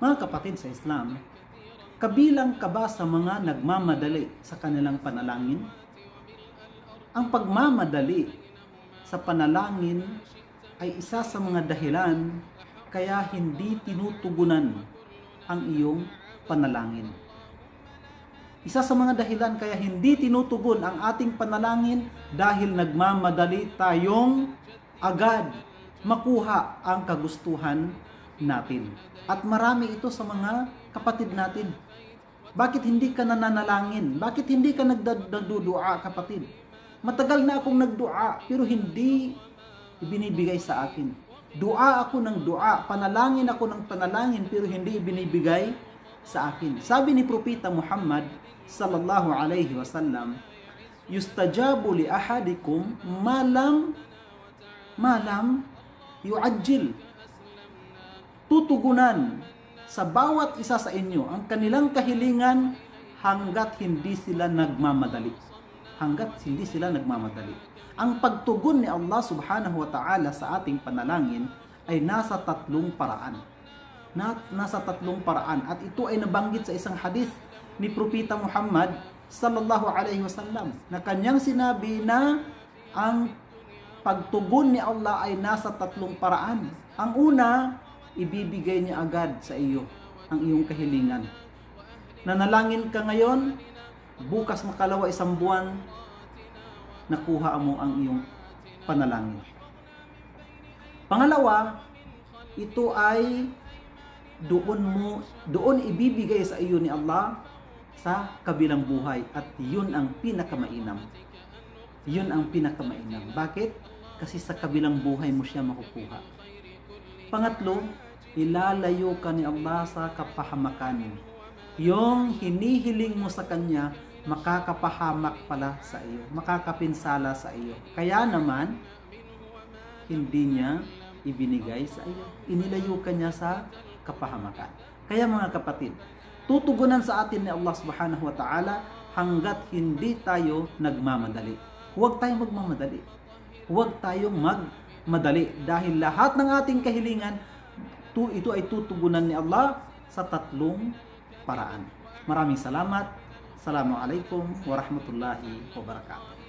Mga kapatid sa Islam, kabilang ka ba sa mga nagmamadali sa kanilang panalangin? Ang pagmamadali sa panalangin ay isa sa mga dahilan kaya hindi tinutugunan ang iyong panalangin. Isa sa mga dahilan kaya hindi tinutugon ang ating panalangin dahil nagmamadali tayong agad makuha ang kagustuhan natin. At marami ito sa mga kapatid natin. Bakit hindi ka nananalangin? Bakit hindi ka nagdudua, kapatid? Matagal na akong nagdua, pero hindi ibinibigay sa akin. Dua ako ng dua, panalangin ako ng panalangin, pero hindi ibinibigay sa akin. Sabi ni Propeta Muhammad, sallallahu alaihi wasallam, yustajabu li ahadikum malam malam yuajjil tutugunan sa bawat isa sa inyo ang kanilang kahilingan hanggat hindi sila nagmamadali. Hanggat hindi sila nagmamadali. Ang pagtugon ni Allah subhanahu wa ta'ala sa ating panalangin ay nasa tatlong paraan. Na, nasa tatlong paraan at ito ay nabanggit sa isang hadith ni Propeta Muhammad sallallahu alaihi wasallam na kanyang sinabi na ang pagtugon ni Allah ay nasa tatlong paraan. Ang una ibibigay niya agad sa iyo ang iyong kahilingan. Nanalangin ka ngayon, bukas makalawa isang buwan, nakuha mo ang iyong panalangin. Pangalawa, ito ay doon mo doon ibibigay sa iyo ni Allah sa kabilang buhay at yun ang pinakamainam. Yun ang pinakamainam. Bakit? Kasi sa kabilang buhay mo siya makukuha. Pangatlo, ilalayo ka ni Allah sa kapahamakan. Yung hinihiling mo sa Kanya, makakapahamak pala sa iyo, makakapinsala sa iyo. Kaya naman, hindi niya ibinigay sa iyo. Inilayo ka niya sa kapahamakan. Kaya mga kapatid, tutugunan sa atin ni Allah subhanahu wa ta'ala hanggat hindi tayo nagmamadali. Huwag tayong magmamadali. Huwag tayong mag madali dahil lahat ng ating kahilingan to, ito ay tutugunan ni Allah sa tatlong paraan. Maraming salamat. Assalamualaikum warahmatullahi wabarakatuh.